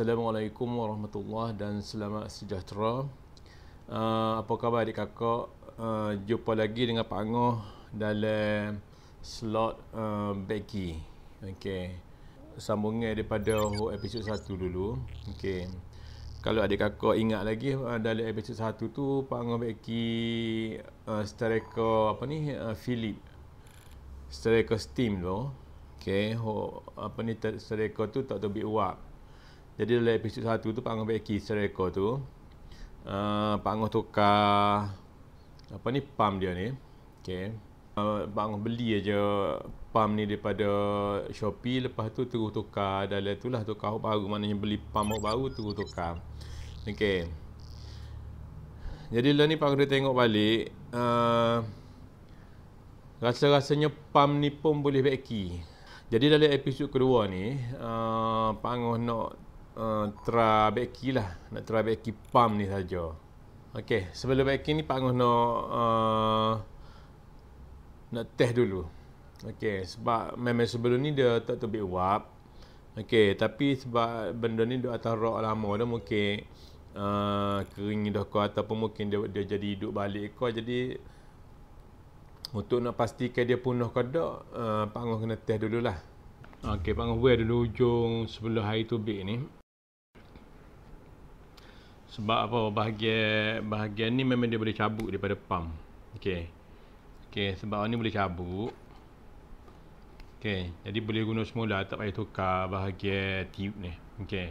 Assalamualaikum warahmatullahi dan selamat sejahtera. Uh, apa khabar adik kakak? Uh, jumpa lagi dengan Pak Angoh dalam slot uh, Becky. Okay, sambungnya daripada episod 1 dulu. Okay, Kalau adik kakak ingat lagi uh, dalam episod 1 tu Pak Angoh Becky uh, striker apa ni uh, Philip striker steam tu. Okey, apa ni striker tu tak tahu bit jadi dalam episod satu tu Pak Ngoh pakai key striker tu uh, Pak Ngoh tukar Apa ni pump dia ni Okay uh, Pak Ngoh beli aja pump ni daripada Shopee Lepas tu terus tukar Dalam tu lah tukar hub baru Maknanya beli pump hub baru terus tukar Okay Jadi dalam ni Pak Ngoh tengok balik uh, Rasa-rasanya pump ni pun boleh back key. Jadi dalam episod kedua ni uh, Pak Ngoh nak Eh, trabeki lah nak trabeki pam ni saja okey sebelum baking ni pak ngoh nak uh, nak teh dulu okey sebab memang sebelum ni dia tak tu wap okey tapi sebab benda ni duk atas rok lama dah mungkin uh, kering dah kau ataupun mungkin dia, dia jadi hidup balik kau. jadi untuk nak pastikan dia punah kau, tak uh, pak ngoh kena teh dululah Okey, panggung gue dulu ujung sebelah hari tu big ni sebab apa bahagian bahagian ni memang dia boleh cabut daripada pam okey okey sebab ni boleh cabut okey jadi boleh guna semula tak payah tukar bahagian tube ni okey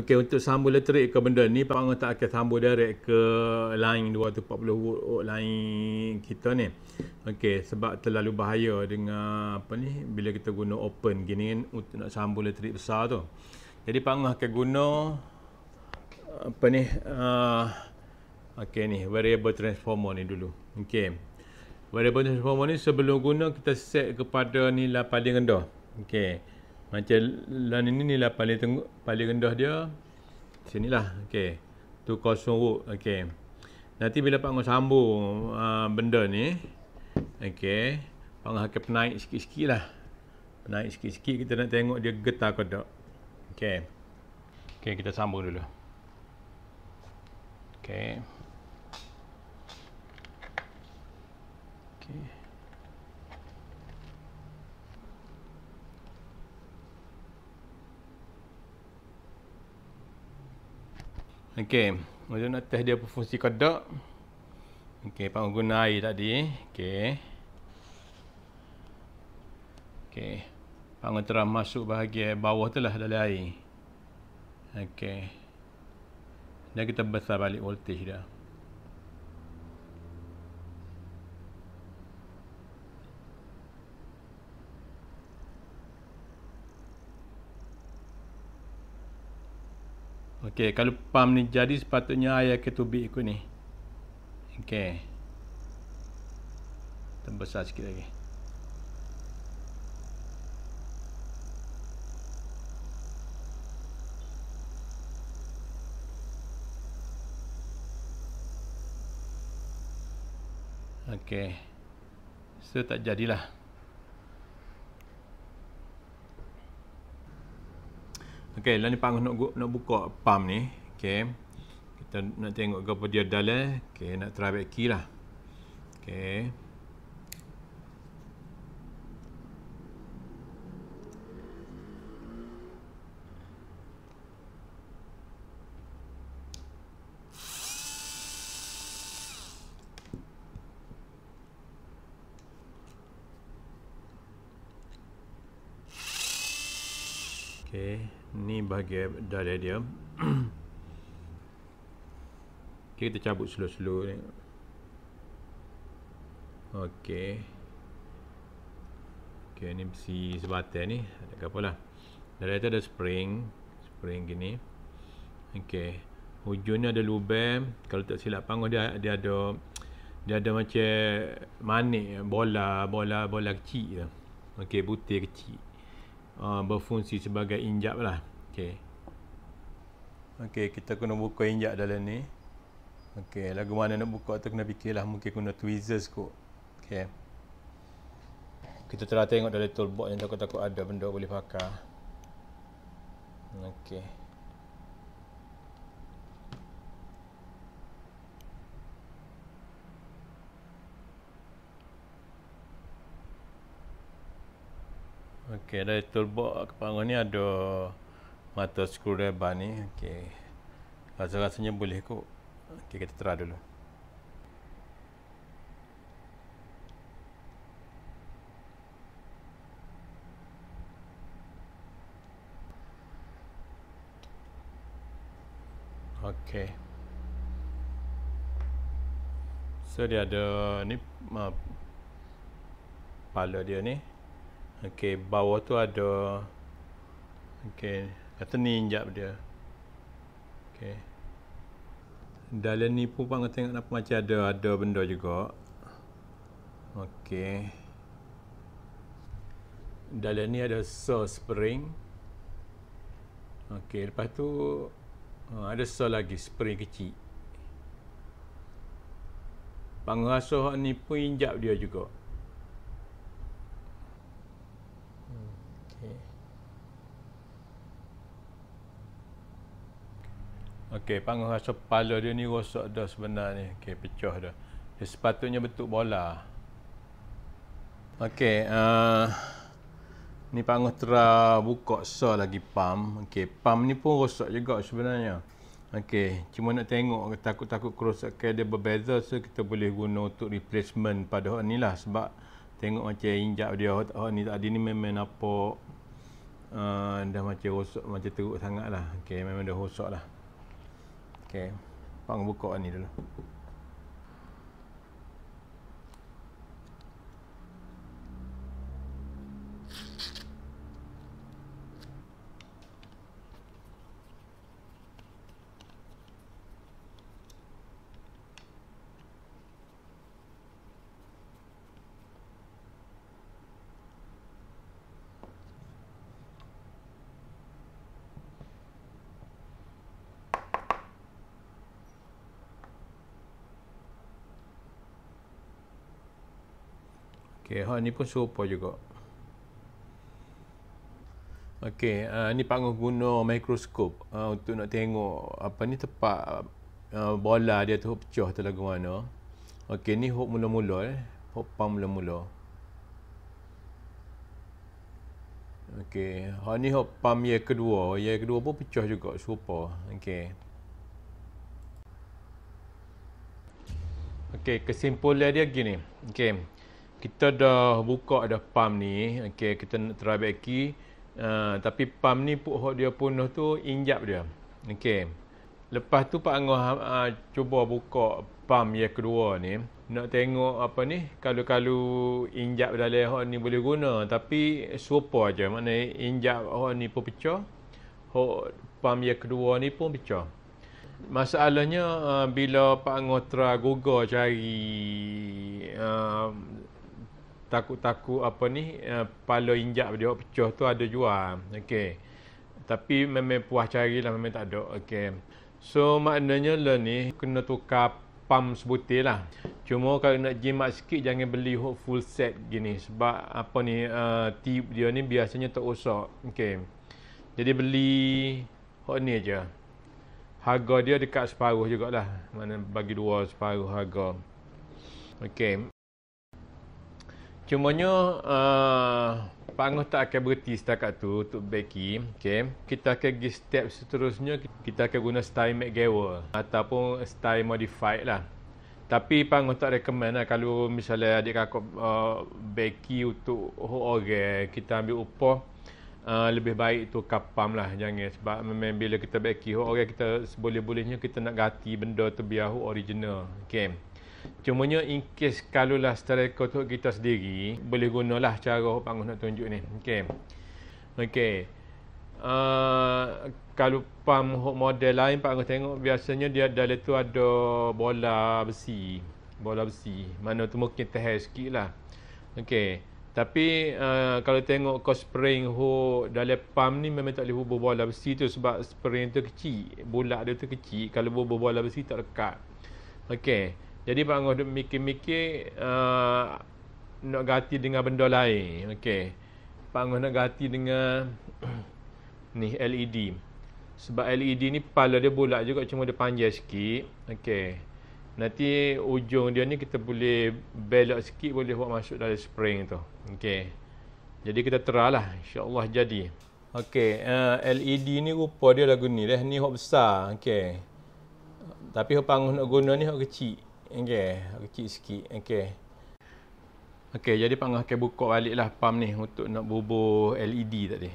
okey untuk sambung elektrik ke benda ni pak orang tak akan sambung direct ke line 240 volt lain kita ni okey sebab terlalu bahaya dengan apa ni bila kita guna open gini kan, untuk nak sambung elektrik besar tu jadi pak orang akan guna apa ni uh, ah, okey ni variable transformer ni dulu okey variable transformer ni sebelum guna kita set kepada nilai paling rendah okey macam lan ini nilai paling tengok paling rendah dia sinilah okey tu kosong root okey nanti bila pak ngau sambung uh, benda ni okey pak ngau hakik naik sikit-sikit lah naik sikit-sikit kita nak tengok dia getar ke tak okey Okay, kita sambung dulu. Okay. Okay. okay. macam nak test dia berfungsi ke tak? Okey, pak guna air tadi. okay, okay. Pak ngetera masuk bahagian bawah telah dalam air. Okey dan kita besar balik voltage dia ok kalau pump ni jadi sepatutnya air ke tubik ikut ni ok kita besar sikit lagi Okey. So tak jadilah. Okey, lain pang nak nak buka pam ni. Okey. Kita nak tengok ke apa dia dalam. Okey, nak try back key lah. Okey. bahagian dada dia okay, kita cabut slow-slow ni okey okey ni si sebatan ni ada apa lah ada spring spring gini okey hujung ni ada lubang kalau tak silap panggung dia dia ada dia ada macam manik bola bola bola kecil lah. okey butir kecil Uh, berfungsi sebagai injap lah Okey. Okey, kita kena buka injak dalam ni. Okey, lagu mana nak buka tu kena fikirlah mungkin kena tweezers kot. Okey. Kita telah tengok dalam toolbox yang takut-takut ada benda boleh pakai. Okey. Okey, dari toolbox kepala ni ada mata screwdriver ni okey rasa-rasanya boleh kok okey kita try dulu okey so dia ada ni uh, pala dia ni okey bawah tu ada okey Kata ni injap dia Okay Dalam ni pun pang tengok apa macam ada ada benda juga. Okey. Dalam ni ada so spring. Okey, lepas tu oh, ada so lagi spring kecil. Pang rasa ni pun injap dia juga. Okey, panggung rasa kepala dia ni rosak dah sebenarnya ni. Okey, pecah dah. Dia sepatutnya bentuk bola. Okey, uh, ni panggung tera buka so lagi pam. Okey, pam ni pun rosak juga sebenarnya. Okey, cuma nak tengok takut-takut kerosakan dia berbeza so kita boleh guna untuk replacement pada hak ni lah sebab tengok macam injak dia hak ni tadi ni memang apa uh, eh, dah macam rosak macam teruk sangat lah. Okey, memang dah rosak lah. Okay. Pang buka ni dulu. Okey, hak ni pun serupa juga. Okey, uh, ni panggung guna mikroskop uh, untuk nak tengok apa ni tepat uh, bola dia tu pecah tu lagu mana. Okey, ni hok mula-mula eh. Hok pang mula-mula. Okey, hak ni hok pam yang kedua. Yang kedua pun pecah juga serupa. Okey. Okey, kesimpulan dia gini. Okey kita dah buka ada pam ni okey kita nak try back uh, tapi pam ni put hot dia penuh tu injap dia okey lepas tu pak angah uh, ah, cuba buka pam yang kedua ni nak tengok apa ni kalau-kalau injap dalam hot ni boleh guna tapi serupa aja makna injap hot ni pun pecah hot pam yang kedua ni pun pecah masalahnya uh, bila pak angah try google cari uh, takut-takut apa ni uh, pala injak dia oh, pecah tu ada jual okey tapi memang puas carilah memang tak ada okey so maknanya lah ni kena tukar pam sebutir lah cuma kalau nak jimat sikit jangan beli full set gini sebab apa ni uh, eh, tip dia ni biasanya tak usah okey jadi beli hok ni aja harga dia dekat separuh jugaklah mana bagi dua separuh harga okey Cumanya uh, Pak Angus tak akan berhenti setakat tu untuk Becky. Okay. Kita akan pergi step seterusnya. Kita akan guna style McGower ataupun style modified lah. Tapi Pak Angus tak recommend lah kalau misalnya adik kakak uh, Becky untuk orang kita ambil upah. Uh, lebih baik tu kapam lah jangan sebab memang bila kita back key orang kita seboleh-bolehnya kita nak ganti benda tu biar original game okay. Cumanya in case kalau lah secara kotak kita sendiri boleh gunalah cara bangun nak tunjuk ni. okay, okay. Uh, ah, kalau pam model lain pak aku tengok biasanya dia dalam tu ada bola besi. Bola besi. Mana tu mungkin tahan sikit lah. okay. Tapi uh, kalau tengok kos spring ho dalam pam ni memang tak boleh hubur bola besi tu sebab spring tu kecil. Bulat dia tu kecil. Kalau hubur bola besi tak dekat. Okey. Jadi bangun duk mikir-mikir uh, nak ganti dengan benda lain. Okey. Bangun nak ganti dengan ni LED. Sebab LED ni kepala dia bulat juga cuma dia panjang sikit. Okey. Nanti ujung dia ni kita boleh belok sikit boleh buat masuk dalam spring tu. Okey. Jadi kita teralah, insya-Allah jadi. Okey, uh, LED ni rupa dia lagu ni dah ni hok besar. Okey. Tapi hok panggung nak guna ni hok kecil. Okey, kecil sikit. Okey. Okey, jadi pak ngah buka baliklah pam ni untuk nak bubuh LED tadi.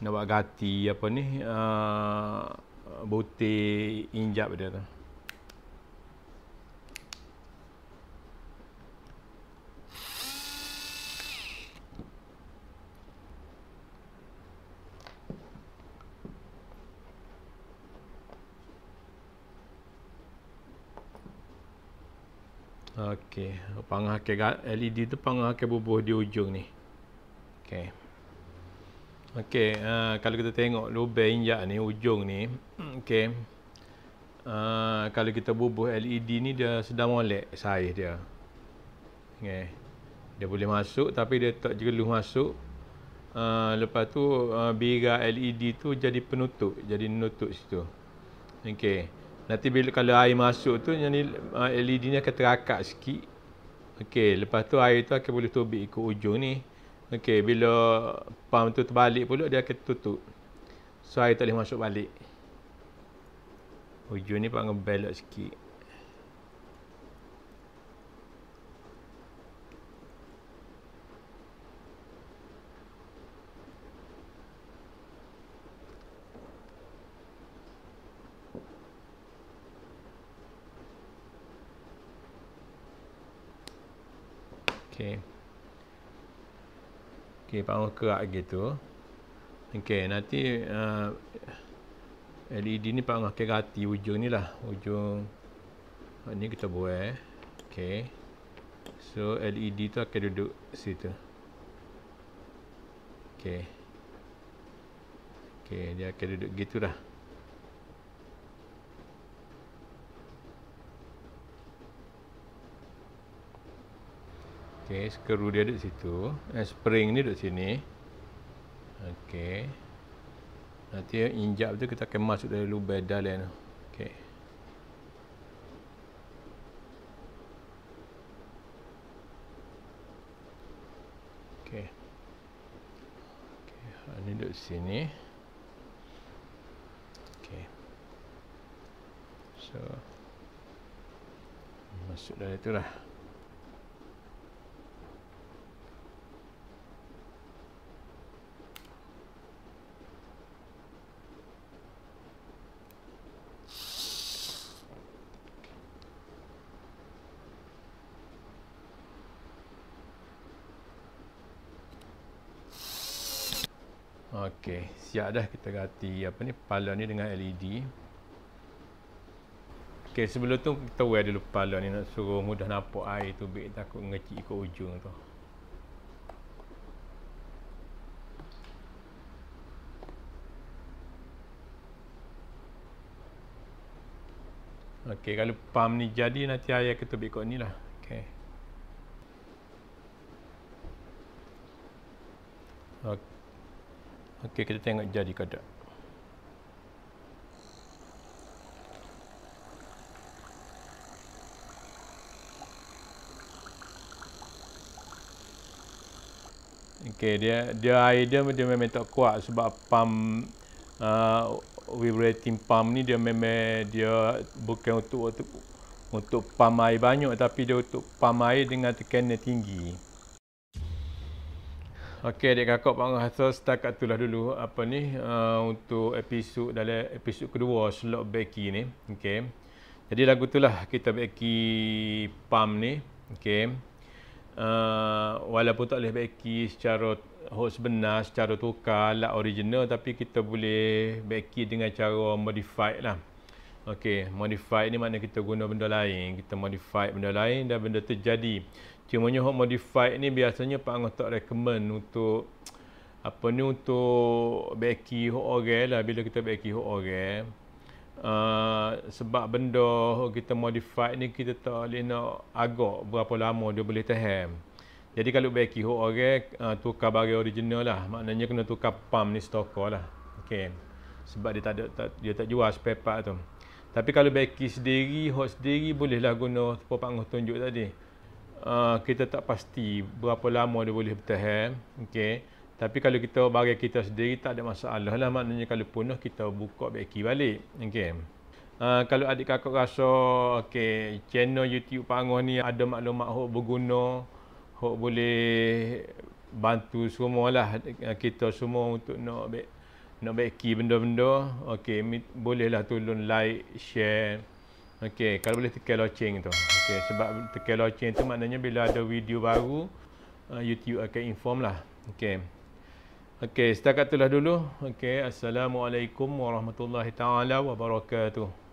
Nak buat ganti apa ni? Uh, eh, butir injap dia tu. Okey, pangah ke LED tu pangah ke bubuh di ujung ni. Okey. Okey, uh, kalau kita tengok lubang injak ni ujung ni, okey. Uh, kalau kita bubuh LED ni dia sedang molek saiz dia. Okey. Dia boleh masuk tapi dia tak jeluh masuk. Uh, lepas tu uh, biga LED tu jadi penutup, jadi nutup situ. Okey. Nanti bila kalau air masuk tu yang ni ah, LED ni akan terakak sikit. Okey, lepas tu air tu akan boleh tobik ikut ujung ni. Okey, bila pam tu terbalik pula dia akan tutup. So air tak boleh masuk balik. Ujung ni pak ngebelok sikit. Okey. Okey, panggung kerak gitu. Okey, nanti uh, LED ni panggung kerati ujung ni lah. Ujung ni kita buat. Okey. So, LED tu akan duduk situ. Okey. Okey, dia akan duduk gitu lah. Okey, skru dia duduk situ. Eh, spring ni duduk sini. Okey. Nanti injap tu kita akan masuk dari lubang dalam tu. Okey. Okey. Okey, ha ni duduk sini. Okey. So masuk dari tu lah. Okey, siap dah kita ganti apa ni palon ni dengan LED. Okey, sebelum tu kita wear dulu palon ni nak suruh mudah nampak air tu baik takut ngecik ikut ujung tu. Okey, kalau pam ni jadi nanti air kita baik kat ni lah. Okey, kita tengok jadi kadar. Okey, dia dia idea dia memang tak kuat sebab pam uh, vibrating pam ni dia memang dia bukan untuk untuk untuk pam air banyak tapi dia untuk pam air dengan tekanan tinggi. Okey dia kakak Pak Ngah Hasan setakat itulah dulu apa ni uh, untuk episod dari episod kedua slot Becky ni. Okey. Jadi lagu itulah kita Becky Pam ni. Okey. Uh, walaupun tak boleh Becky secara hos benar secara tukar lah original tapi kita boleh Becky dengan cara modified lah. Okey, modify ni mana kita guna benda lain, kita modify benda lain dan benda tu jadi. Cuma nyoh modify ni biasanya pak anggota tak recommend untuk apa ni untuk beki hok orang lah bila kita beki hok orang. Uh, sebab benda kita modify ni kita tak boleh nak agak berapa lama dia boleh tahan. Jadi kalau beki hok orang uh, tukar barang original lah. Maknanya kena tukar pam ni stoker lah. Okey. Sebab dia tak ada tak, dia tak jual spare part tu. Tapi kalau baki sendiri, hot sendiri bolehlah guna pepak ngoh tunjuk tadi. Uh, kita tak pasti berapa lama dia boleh bertahan. Okay. Tapi kalau kita bagi kita sendiri tak ada masalah lah. Maknanya kalau penuh kita buka baki balik. Okay. Uh, ah, kalau adik kakak rasa okay, channel YouTube Pangoh ni ada maklumat hok berguna, hok boleh bantu semua lah ah, kita semua untuk nak nak baiki benda-benda okey bolehlah tolong like share okey kalau boleh tekan loceng tu okey sebab tekan loceng tu maknanya bila ada video baru uh, YouTube akan inform lah okey okey setakat itulah dulu okey assalamualaikum warahmatullahi taala wabarakatuh